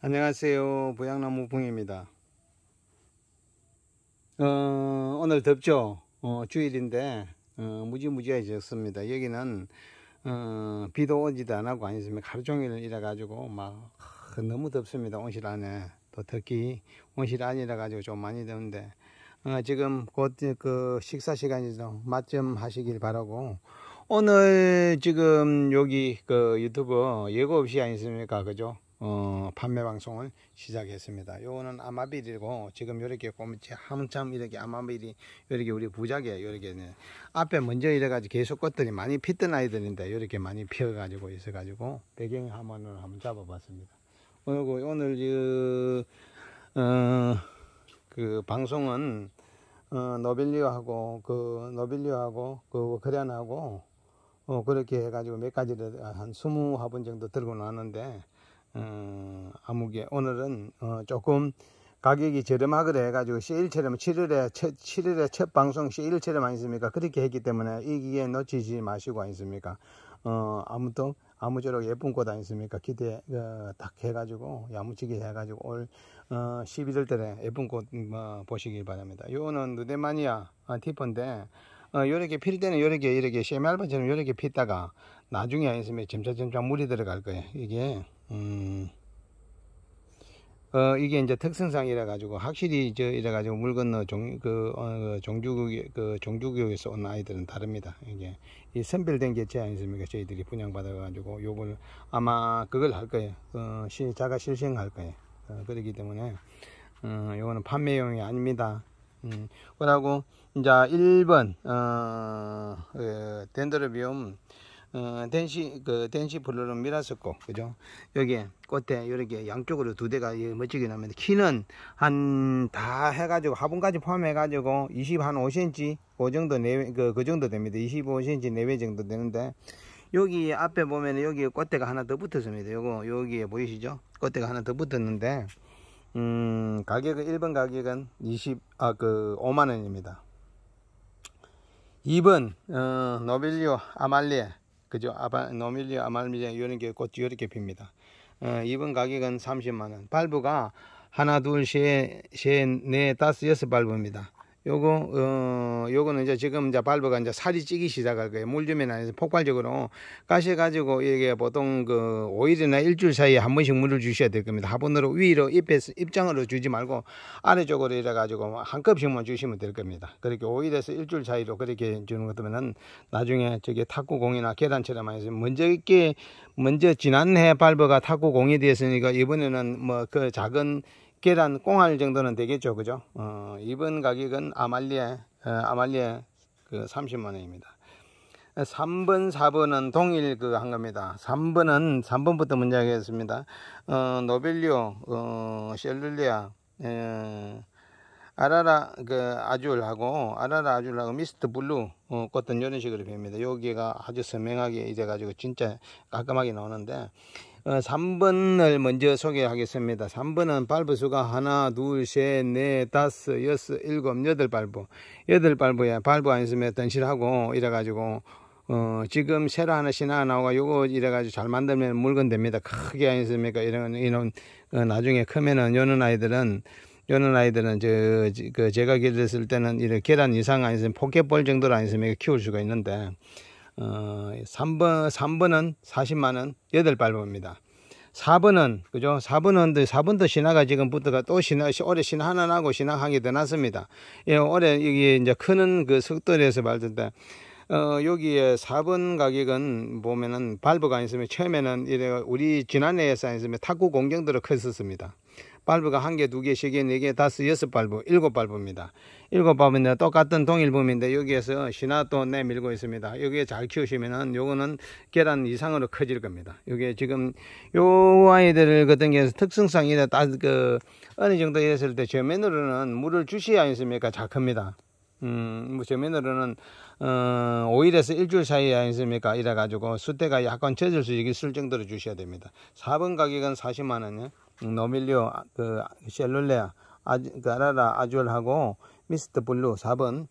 안녕하세요 보양나무 붕입니다 어, 오늘 덥죠 어, 주일인데 어, 무지무지해졌습니다 여기는 어, 비도 오지도 않하고 아니으면 하루종일 일해 가지고 막 하, 너무 덥습니다 온실 안에 또 특히 온실 안이라 가지고 좀 많이 더는데 어, 지금 곧 그 식사 시간이죠 맛 좀 하시길 바라고 오늘 지금 여기 그 유튜브 예고 없이 아니습니까 그죠 어, 판매 방송을 시작했습니다. 요거는 아마빌이고 지금 요렇게꼬보치 한참 이렇게 아마빌이 요렇게 우리 부작에 요렇게 앞에 먼저 이래가지고 계속 꽃들이 많이 피던 아이들인데 요렇게 많이 피어가지고 있어가지고 배경 에 화면을 한번 잡아봤습니다. 오늘 오늘 그, 어, 그 방송은 어, 노빌리오하고 그 노빌리오하고 그 그련하고 어, 그렇게 해가지고 몇 가지를 한 스무 화분 정도 들고 나왔는데 아무개 어, 오늘은 어, 조금 가격이 저렴하거래 해가지고 세일처럼 7일에 첫, 7일에 첫 방송 세일처럼 아니습니까 그렇게 했기 때문에 이기에 놓치지 마시고 아니습니까 어 아무튼 아무쪼록 예쁜 꽃 아니습니까 기대 어, 딱 해가지고 야무지게 해가지고 올 어, 11월 달에 예쁜 꽃 어, 보시길 바랍니다 요거는 누데마니아 아, 티퍼인데 어, 요렇게 필 때는 요렇게 이렇게 세미알바처럼 요렇게 피다가 나중에 아니으면 점차 점차 물이 들어갈 거예요 이게 음, 어, 이게 이제 특성상이라 가지고 확실히 저 이래 가지고 물 건너 어, 종, 그, 어, 그 종주교그 종주교육에서 온 아이들은 다릅니다. 이게 이 선별된 개체 아니습니까? 저희들이 분양받아 가지고 요걸 아마 그걸 할 거예요. 어, 시, 자가 실시행할 거예요. 어, 그러기 때문에 어, 요거는 판매용이 아닙니다. 음, 그러고 이제 1번 어, 그 덴드로비움 어, 댄시 그 댄시 블루는 밀었었고 그죠 여기에 꽃에 이렇게 양쪽으로 두 대가 멋지게 나옵니다 키는 한 다 해가지고 화분까지 포함해 가지고 20한 5cm 그 정도 내 네, 그, 그 정도 됩니다 25cm 내외 정도 되는데 여기 앞에 보면 여기 꽃대가 하나 더 붙었습니다 요거 여기에 보이시죠 꽃대가 하나 더 붙었는데 음 가격은 1번 가격은 20아그 5만원입니다 2번 어, 노빌리오 아말리에 그죠? 아바, 노밀리아, 말미장 이런 게곧이 이렇게 핍니다. 어, 이번 가격은 30만원. 발브가 하나, 둘, 셋, 셋, 넷, 다섯, 여섯 발브입니다. 요거 어 요거는 이제 지금 이제 발브가 이제 살이 찌기 시작할 거예요. 물주면 안에서 폭발적으로 가시 가지고 이게 보통 그 5일이나 일주일 사이에 한 번씩 물을 주셔야 될 겁니다. 화분으로 위로 입에 서 입장으로 주지 말고 아래쪽으로 이래 가지고 한 컵씩만 주시면 될 겁니다. 그렇게 5일에서 일주일 사이로 그렇게 주는 것 때문에는 나중에 저기 탁구공이나 계단처럼 해서 먼저 있게 먼저 지난해 발브가 탁구공이 되었으니까 이번에는 뭐 그 작은 계란 꽁알 정도는 되겠죠. 그죠? 어, 이번 가격은 아말리에, 어, 아말리에 그 30만원입니다. 3번, 4번은 동일 그 한 겁니다. 3번은, 3번부터 문제 하겠습니다. 어, 노벨리오, 어, 셀룰리아, 에, 아라라 그 아줄하고 아라라 아줄하고 미스트 블루 어, 꽃은 이런 식으로 됩니다 여기가 아주 선명하게 이제 가지고 진짜 깔끔하게 나오는데 3번을 어, 먼저 소개하겠습니다. 3번은 발부수가 하나, 둘, 셋, 넷, 다섯, 여섯, 일곱, 여덟 발부. 여덟 발부에 발부 안있으면 던실하고 이래가지고 어, 지금 새로 하나 신화 나오고 요거 이래가지고 잘 만들면 물건 됩니다. 크게 안있습니까 이런, 이런, 어, 나중에 크면은 요런 아이들은, 요런 아이들은 저, 그 제가 길렀을 때는 이런 계란 이상 안있으면 포켓볼 정도로 안있으면 키울 수가 있는데 어, 3번, 3번은 40만원 8발입니다. 4번은, 그죠? 4번은, 4번도 신화가 지금 부터가 또 신화, 올해 신화 하나 나고 신화 하게더놨습니다 예, 올해 여기 이제 크는 그 석돌에서 봤을 때, 어, 여기에 4번 가격은 보면은 발브가 있으면 처음에는 이래 우리 지난해에 쌓있으면 탁구 공정도로 컸었습니다. 발브가 한 개, 두 개, 세 개, 네 개, 다섯, 여섯 발브, 일곱 발브입니다. 일곱 발브인데 똑같은 동일범인데 여기에서 신화도 내밀고 있습니다. 여기에 잘 키우시면은 요거는 계란 이상으로 커질 겁니다. 요게 지금 요 아이들 같은 경우에 특성상이나 따, 그 어느 정도 했을 때 저면으로는 물을 주시지 않습니까? 잘 큽니다. 음, 뭐, 저면으로는, 어, 5일에서 일주일 사이 아니습니까? 이래가지고, 숫대가 약간 젖을 수 있을 정도로 주셔야 됩니다. 4번 가격은 40만원이요. 노밀리오 아, 그 셸룰레 아주 가라라 그 아주얼하고 미스트 블루 4번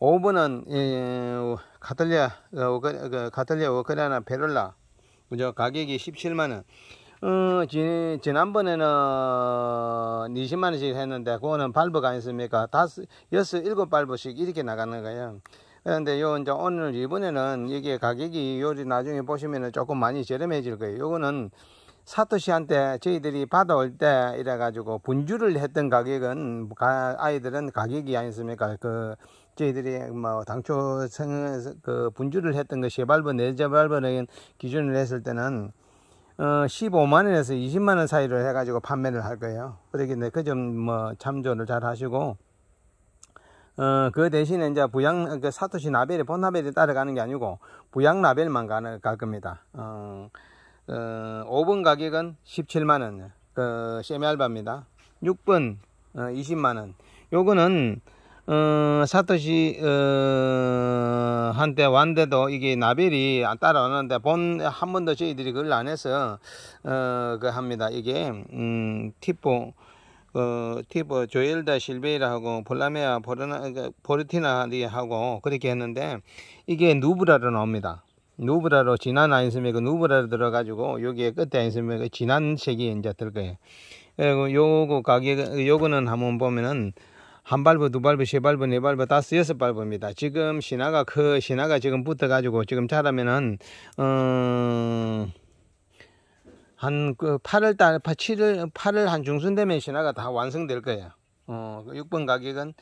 5번은 예, 카탈리아 어, 그 카탈리아 워크라나 페롤라 그죠 가격이 17만원 어, 지, 난번에는 20만원씩 했는데 그거는 발브가 있습니까 다섯 여섯 일곱 발브씩 이렇게 나가는 거예요 그런데 요 이제 오늘 이번에는 이게 가격이 요리 나중에 보시면 조금 많이 저렴해질 거예요 요거는 사토시한테 저희들이 받아올 때 이래가지고 분주를 했던 가격은 아이들은 가격이 아니었습니까? 그 저희들이 뭐 당초 그 분주를 했던 것이 그 발번내재발번의 기준을 했을 때는 어 15만 원에서 20만 원 사이로 해가지고 판매를 할 거예요. 그러겠네그점뭐 참조를 잘 하시고 어, 그 대신에 이제 부양, 그 사토시 나벨이 본나벨이 따라가는 게 아니고 부양 나벨만 가는, 갈 겁니다. 어, 어, 5번 가격은 17만원 그 세미알바입니다 6번 어, 20만원 요거는 어, 사토시 어, 한때 왔는데도 이게 나벨이 따라오는데 본 한 번도 저희들이 그걸 안 해서 어, 그 합니다 이게 음, 티포 어, 티보 조엘다 실베이라하고 볼라메아 보르나, 그, 보르티나하고 그렇게 했는데 이게 누브라로 나옵니다. 누브라로 지난 아인스맥 그 누브라로 들어가지고 여기에 끝에 아인스맥 그 진한 색이 이제 들 거예요. 그리고 요거 가격 요거는 한번 보면은 한 발부, 두 발부, 세 발부, 네 발부, 다섯, 여섯 발부입니다. 지금 신화가 그 신화가 지금 붙어가지고 지금 자라면은 어. 한그 8월 달 7월 8월 한 중순 되면 신화가 다 완성될 거예요. 어, 6번 그 가격은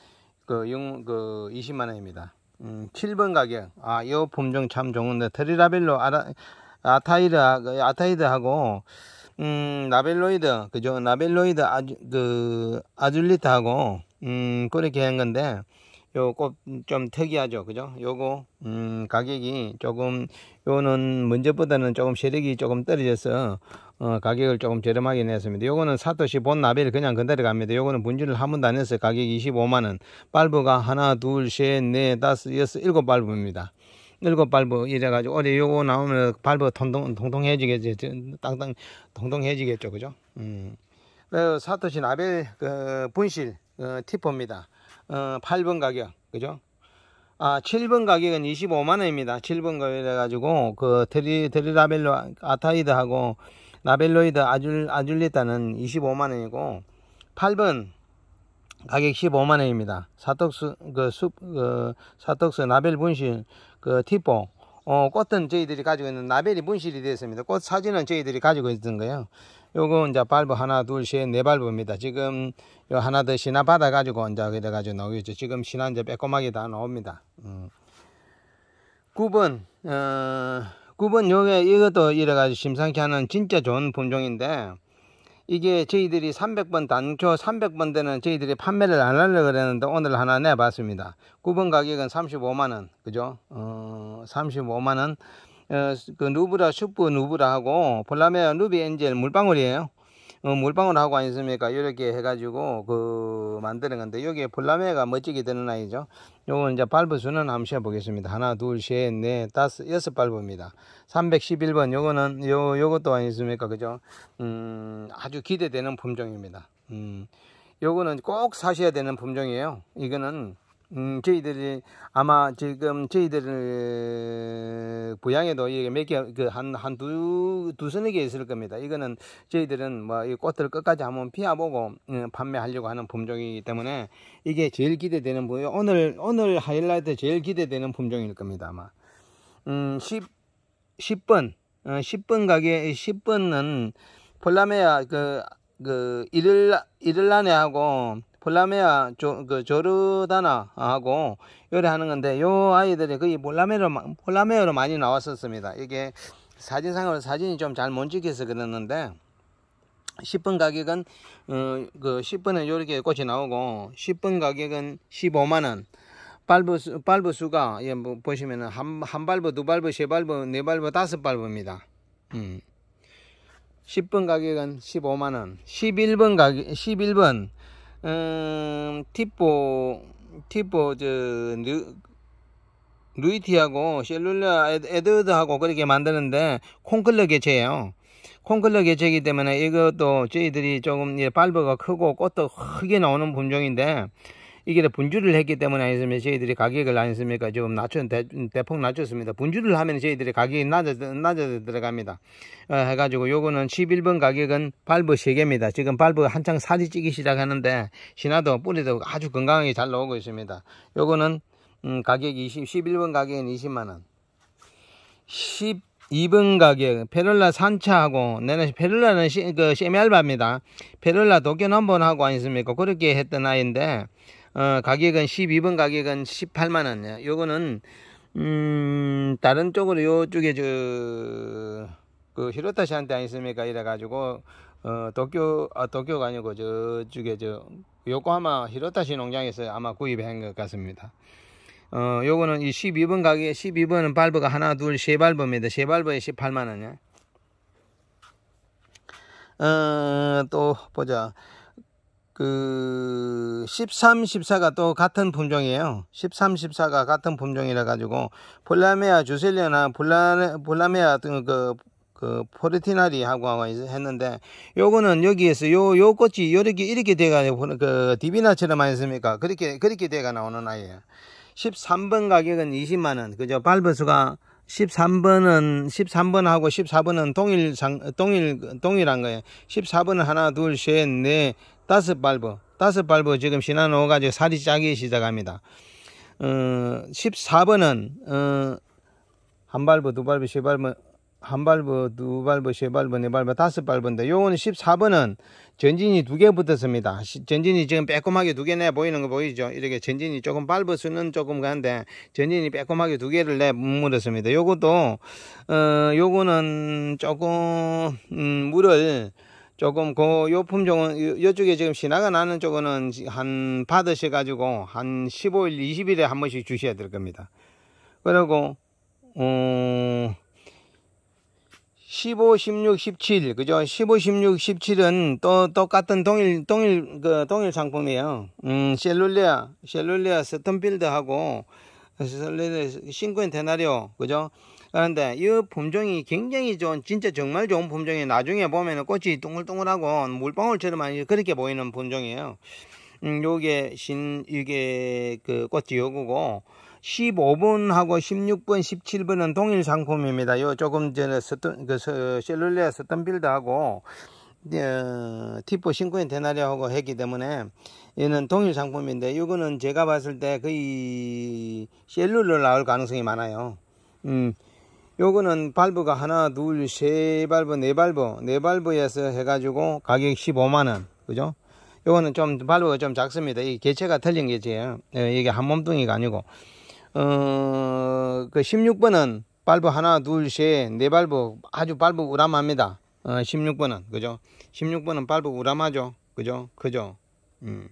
그, 6, 그 20만 원입니다. 음, 7번 가격. 아, 요 품종 참 좋은데 트리라벨로 아라, 아타이드 아타이드하고 음, 라벨로이드 그죠? 라벨로이드 아주 그 아줄리트하고 음, 그렇게 한 건데 요꽃좀 특이하죠. 그죠? 요거 음, 가격이 조금 요는 먼저보다는 조금 세력이 조금 떨어져서 어, 가격을 조금 저렴하게 냈습니다. 요거는 사토시 본 나벨 그냥 그대로 갑니다. 요거는 분질을 한 번도 안 했어요. 가격 이 25만원. 발브가 하나, 둘, 셋, 넷, 다섯, 여섯, 일곱 발브입니다. 일곱 발브 이래가지고 올해 요거 나오면 발브 통통, 통통해지겠죠. 땅땅 통통해지겠죠. 그죠? 음. 그 사토시 나벨 그 분실 그 티포입니다. 어, 8번 가격. 그죠? 아, 7번 가격은 25만원입니다. 7번 가격 이래가지고 그, 드리, 드리라벨로 아타이드하고, 나벨로이드 아줄, 아줄리타는 25만원이고 8번 가격 15만원입니다. 사떡스, 그, 숲, 그, 사떡스 나벨 분실, 그, 티포. 어, 꽃은 저희들이 가지고 있는 나벨이 분실이 되었습니다. 꽃 사진은 저희들이 가지고 있던 거예요. 요거 이제 발브 하나, 둘, 셋, 네 발브입니다. 지금 요 하나 더 신화 받아가지고 이제 그래가지고 나오겠죠. 지금 신화 이제 빼꼼하게 다 나옵니다. 음. 9번, 어, 9번 요게 이것도 이래가지고 심상치 않은 진짜 좋은 품종인데 이게 저희들이 300번 단초 300번 되는 저희들이 판매를 안 하려고 그랬는데 오늘 하나 내봤습니다. 9번 가격은 35만원 그죠? 어 35만원 어, 그 누브라 슈프 누브라 하고 볼라메아 누비 엔젤 물방울이에요. 어, 물방울 하고 아니습니까? 이렇게 해가지고 그 만드는 건데 여기에 볼라메가 멋지게 되는 아이죠. 요건 이제 발브 수는 한번 씌워 보겠습니다. 하나, 둘, 셋, 넷, 다섯, 여섯 발브입니다. 311번 요거는 요 요것도 아니습니까? 그죠? 음, 아주 기대되는 품종입니다. 음. 요거는 꼭 사셔야 되는 품종이에요. 이거는 음, 저희들이 아마 지금 저희들을 부양에도 이게 몇 개, 그 한, 한 두, 두 서너 개 있을 겁니다. 이거는 저희들은 뭐 이 꽃들을 끝까지 한번 피워보고 음, 판매하려고 하는 품종이기 때문에 이게 제일 기대되는, 부요 오늘, 오늘 하이라이트 제일 기대되는 품종일 겁니다. 아마. 음, 10, 10번, 어, 10번 가게, 10번은 폴라메아 그, 그, 이를, 이를라네하고 볼라메아 조, 그 조르다나하고 요리하는 건데 요 아이들이 거의 볼라메로 볼라메어로 많이 나왔었습니다. 이게 사진상으로 사진이 좀 잘 못 찍혀서 그랬는데 1 0분 가격은 어, 그1 0분에 요렇게 꽃이 나오고 1 0분 가격은 15만 원. 발브 수, 발부 수가 예, 뭐 보시면은 한, 한 발부, 두 발부, 세 발부, 네 발부, 다섯 발부입니다. 음. 1 0분 가격은 15만 원. 11번 가격 11번 음, 티포, 티포, 저, 르, 루이티하고 셀룰라 에드워드하고 그렇게 만드는데 콩클러 개체예요. 콩클러 개체이기 때문에 이것도 저희들이 조금 예, 발버가 크고 꽃도 크게 나오는 품종인데 이게 분주를 했기 때문에 아니면 저희들이 가격을 아니습니까 좀 낮춘 대, 음, 폭 낮췄습니다. 분주를 하면 저희들이 가격이 낮아 져 낮아 져 들어갑니다. 어, 해가지고 요거는 11번 가격은 발브 3개입니다. 지금 발브 한창 사지 찌기 시작하는데 신화도 뿌리도 아주 건강하게 잘 나오고 있습니다. 요거는 음, 가격이 20, 11번 가격은 20만원 12번 가격 페롤라 산차하고 내는 페롤라는 시, 그 세미알바입니다 페롤라 도쿄 넘번하고 아니습니까 그렇게 했던 아이인데 어, 가격은 12번 가격은 18만원 예, 요거는 음 다른 쪽으로 요쪽에 저그 히로타 시한테 안있습니까 이래 가지고 어 도쿄 아 도쿄가 아니고 저쪽에 저 요코하마 히로타시 농장에서 아마 구입한 것 같습니다 어 요거는 이 12번 가게 12번은 발브가 하나 둘세 발브입니다 세 발브에 18만원이야 예. 어또 보자 그 13, 14가 또 같은 품종이에요. 13, 14가 같은 품종이라 가지고 볼라메아 주셀리아나 볼라 볼라메아 등그 그, 그 포르티나리 하고 했는데 요거는 여기에서 요 요 꽃이 요렇게 이렇게 돼가지고 그 디비나처럼 아니습니까? 그렇게 그렇게 돼가 나오는 아이예요. 13번 가격은 20만 원. 그죠? 발버스가 13번은 13번하고 14번은 동일 상 동일 동일한 거예요. 14번은 하나 둘셋넷 다섯 발버, 다섯 발버 지금 신한넣가지고 살이 짜기 시작합니다. 어, 14번은, 어, 한 발버, 두 발버, 세 발버, 한 발버, 두 발버, 세 발버, 네 발버, 다섯 발버인데, 요거는 14번은 전진이 두 개 붙었습니다. 전진이 지금 빼꼼하게 두 개 내 보이는 거 보이죠? 이렇게 전진이 조금 발버 수는 조금 가는데, 전진이 빼꼼하게 두 개를 내 물었습니다. 요것도, 어, 요거는 조금, 음, 물을, 조금 그요 품종은 요쪽에 지금 신화가 나는 쪽은 한 받으셔 가지고 한 15일 20일에 한 번씩 주셔야 될 겁니다 그리고 어 15, 16, 17 그죠 15, 16, 17은 또 똑같은 동일 동일 그 동일 상품이에요 음 셀룰레아 셀룰레아 스턴빌드하고 셀룰레아 싱크엔 테나리오 그죠 그런데 아, 이 품종이 굉장히 좋은 진짜 정말 좋은 품종이 나중에 보면 꽃이 둥글둥글하고 물방울처럼 아니 그렇게 보이는 품종이에요. 음, 요게 신 이게 그 꽃이 요거고 1 5분하고1 6분1 7분은 동일 상품입니다. 요 조금 전에 썼던 그 셀룰레아 스턴빌드하고 어, 티포 신코인 테나리하고 아 했기 때문에 얘는 동일 상품인데 이거는 제가 봤을 때 거의 셀룰러 나올 가능성이 많아요. 음. 요거는 발브가 하나, 둘, 세 발브, 네 발브, 네 발브에서 해가지고 가격 15만원. 그죠? 요거는 좀 발브가 좀 작습니다. 이 개체가 틀린 개체예요. 이게 한 몸뚱이가 아니고. 어, 그 16번은 발브 하나, 둘, 셋, 네 발브 아주 발브 우람합니다. 어, 16번은. 그죠? 16번은 발브 우람하죠. 그죠? 그죠? 음.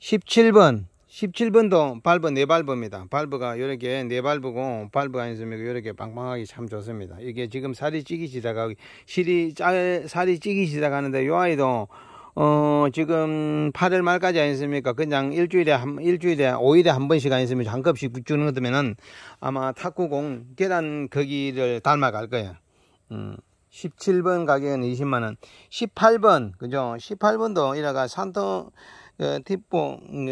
17번. 17번도 발브 네 발브입니다. 발브가 이렇게 네 발브고 발브가 있으면 이렇게 방방하기 참 좋습니다. 이게 지금 살이 찌기 시작하고 실이 짤 살이 찌기 시작하는데 요 아이도 어 지금 8월 말까지 아니습니까? 그냥 일주일에 한 일주일에 5일에 한 번씩 아니습니까? 한 컵씩 주는 것이면은 아마 탁구공 계란 거기를 닮아갈 거예요. 음. 17번 가격은 20만 원. 18번 그죠? 18번도 이래가 산토 어, 어, 그 티폰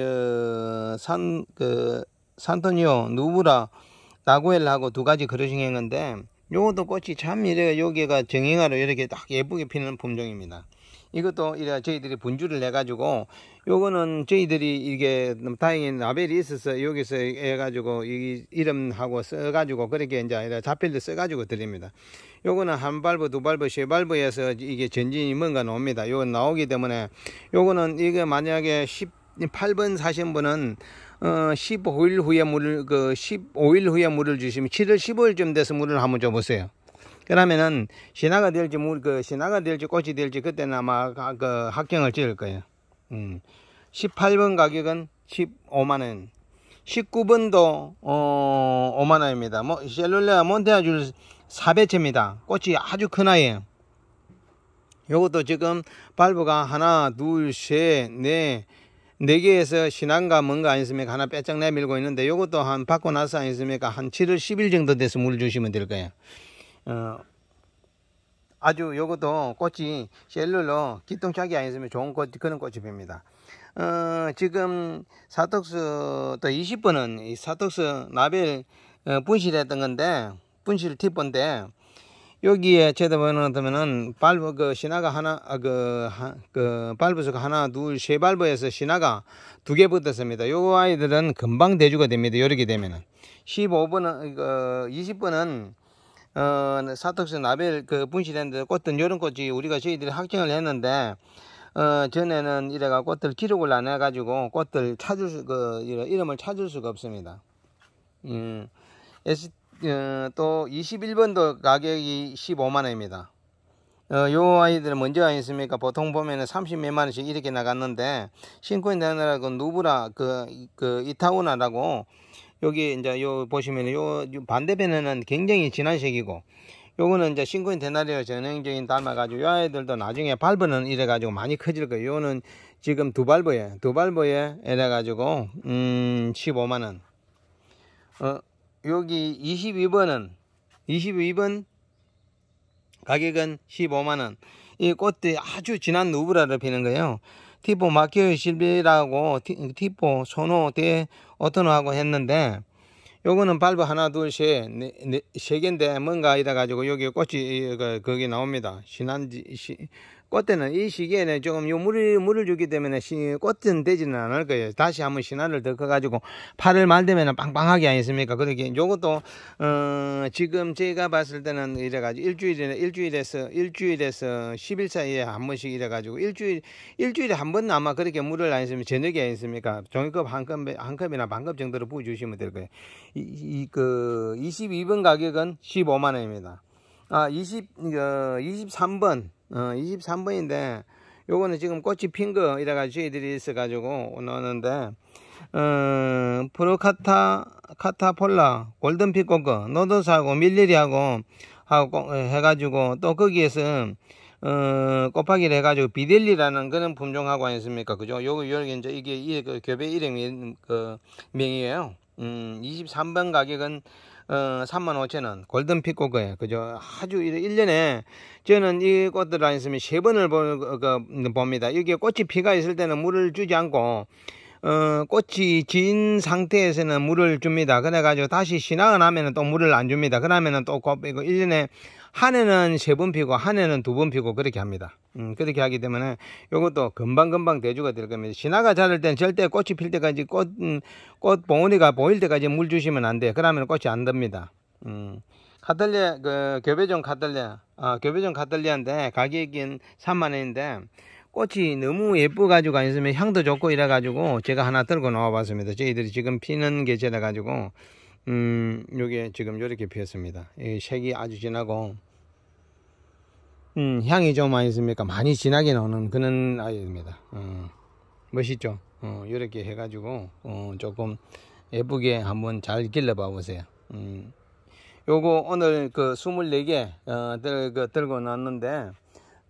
그산그 산토니오 누브라 나고엘하고 두 가지 그릇이 있는데 요것도 꽃이 참 이래가 여기가 정행화로 이렇게 딱 예쁘게 피는 품종입니다. 이것도 이래 저희들이 분주를 해가지고 요거는 저희들이 이게 다행히 라벨이 있어서 여기서 해가지고 이 이름하고 써가지고 그렇게 이제 자필도 써가지고 드립니다. 요거는 한 발부, 두 발부, 세 발부 해서 이게 전진이 뭔가 나옵니다. 요거 나오기 때문에 요거는 이게 만약에 18번 사신 분은 어, 15일 후에 물을 그 15일 후에 물을 주시면 7월 15일쯤 돼서 물을 한번 줘 보세요. 그러면은 신화가 될지 물그 신화가 될지 꽃이 될지 그때는 아마 그 학경을 지을 거예요. 음. 18번 가격은 15만 원. 19번도 어 5만 원입니다. 뭐 셀룰레아 몬테아줄 4배째입니다. 꽃이 아주 큰 아이예요. 요것도 지금 발브가 하나, 둘, 셋, 넷네 개에서 신안과 뭔가 아니습니까? 하나 빼짝 내밀고 있는데 이것도한 받고 나서 아니습니까? 한 7월 10일 정도 돼서 물 주시면 될 거예요. 어, 아주 이것도 꽃이 셀룰로 기똥차게 아니습니까 좋은 꽃, 그런 꽃이 핍니다. 어, 지금 사턱수 또 20번은 이 사턱수 나벨 어, 분실했던 건데, 분실 티본데 여기에 제다 대 보면은 발브 그 신화가 하나 아, 그그 발브수가 하나 둘세 발브에서 신화가 두 개 붙었습니다. 요 아이들은 금방 대주가 됩니다. 요렇게 되면은 15번은 그 20번은 어 사턱스 나벨 그 분실했는데 꽃은 요런 꽃이 우리가 저희들이 확정을 했는데 어 전에는 이래가 꽃들 기록을 안 해가지고 꽃들 찾을 수, 그 이름을 찾을 수가 없습니다. 음. 어, 또 21번도 가격이 15만원입니다. 어, 요 아이들 먼저 아니습니까? 보통 보면은 30 몇만 원씩 이렇게 나갔는데, 신코인 다느라 그 누브라, 그, 그, 이타우나라고, 여기 이제 요 보시면 요, 반대편에는 굉장히 진한 색이고, 요거는 이제 신코인 대나리아 전형적인 닮아가지고 요 아이들도 나중에 발버는 이래가지고 많이 커질 거예요. 요는 지금 두 발버에, 두 발버에 이래가지고, 음, 15만원. 어, 여기 22번은 22번 가격은 15만원 이 꽃들이 아주 진한 누브라를 피는 거예요 티포 마키오 실비라고 티포 소노 대 오토노하고 했는데 요거는 발브 하나 둘 셋세 네, 네, 개인데 뭔가 이래 가지고 여기 꽃이 그, 거기 나옵니다 신한지 시, 꽃대는 이 시기에는 조금 요 물을 물을 주기 때문에 시, 꽃은 되지는 않을 거예요. 다시 한번 신화를 더 커가지고 8월 말 되면은 빵빵하게 아니습니까 그러게 요것도 어, 지금 제가 봤을 때는 이래가지고 일주일에 일주일에서 일주일에서 10일 사이에 한 번씩 이래가지고 일주일 일주일에 한번은 아마 그렇게 물을 안 쓰면 저녁에 아니습니까 종이컵 한컵한 컵이나 반 컵 정도로 부어 주시면 될 거예요. 이그 이, 그 22번 가격은 15만 원입니다. 아, 20, 어, 23번, 어, 23번인데, 요거는 지금 꽃이 핀 거, 이래가 지고 저희들이 있어가지고 오는데, 어, 프로카타, 카타폴라, 골든피 꼬거, 노도사하고 밀리리하고, 하고, 해가지고, 또 거기에서, 어, 꽃파기를 해가지고 비델리라는 그런 품종하고 아니습니까? 그죠? 요거, 요게 이제 이게, 이그 교배 이름이, 그, 명이에요. 음, 23번 가격은 어, 3만 5천원. 골든 피코그에 그죠? 아주 1년에 저는 이 꽃들 안 있으면 세 번을 보, 그, 봅니다. 여기에 꽃이 피가 있을 때는 물을 주지 않고, 어, 꽃이 진 상태에서는 물을 줍니다. 그래가지고 다시 신앙을하면은또 물을 안 줍니다. 그러면은 또 곱이고, 1년에 한 해는 세 번 피고, 한 해는 두 번 피고, 그렇게 합니다. 음, 그렇게 하기 때문에 요것도 금방금방 대주가 될 겁니다. 신화가 자랄 땐 절대 꽃이 필 때까지 꽃, 음, 꽃 봉우리가 보일 때까지 물 주시면 안 돼요. 그러면 꽃이 안 됩니다. 음. 카틀레, 그, 교배종 카틀레, 아, 교배종 카틀레인데 가격인 3만원인데 꽃이 너무 예뻐가지고 안 있으면 향도 좋고 이래가지고 제가 하나 들고 나와봤습니다. 저희들이 지금 피는 계절이라가지고, 음, 요게 지금 요렇게 피었습니다. 이 색이 아주 진하고, 음, 향이 좀 많이 있습니까? 많이 진하게 나오는 그런 아이입니다. 어, 멋있죠? 어, 이렇게 해가지고 어, 조금 예쁘게 한번 잘 길러봐 보세요. 음, 요거 오늘 그 24개 어, 들, 그, 들고 놨는데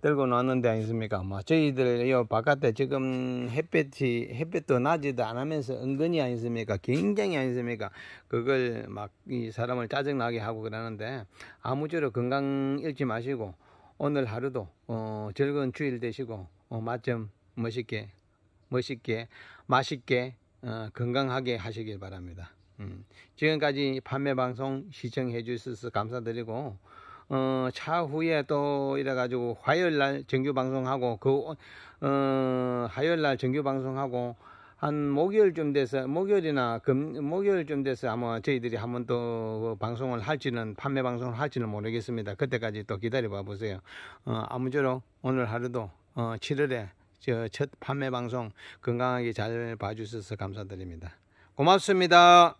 들고 놨는데 아니습니까? 뭐 저희들 요 바깥에 지금 햇볕이 햇볕도 나지도않으면서 은근히 아니습니까? 굉장히 아니습니까? 그걸 막 이 사람을 짜증나게 하고 그러는데 아무쪼록 건강 잃지 마시고 오늘 하루도 어, 즐거운 주일 되시고 어, 맛좀 멋있게 멋있게 맛있게 어, 건강하게 하시길 바랍니다. 음. 지금까지 판매 방송 시청해 주셔서 감사드리고 어, 차후에 또 이래가지고 화요일날 정규 방송하고 그 어, 화요일날 정규 방송하고 한 목요일쯤 돼서 목요일이나 금 목요일쯤 돼서 아마 저희들이 한번 또 그 방송을 할지는 판매 방송을 할지는 모르겠습니다. 그때까지 또 기다려 봐 보세요. 어, 아무쪼록 오늘 하루도 어, 7월에 저 첫 판매 방송 건강하게 잘 봐주셔서 감사드립니다. 고맙습니다.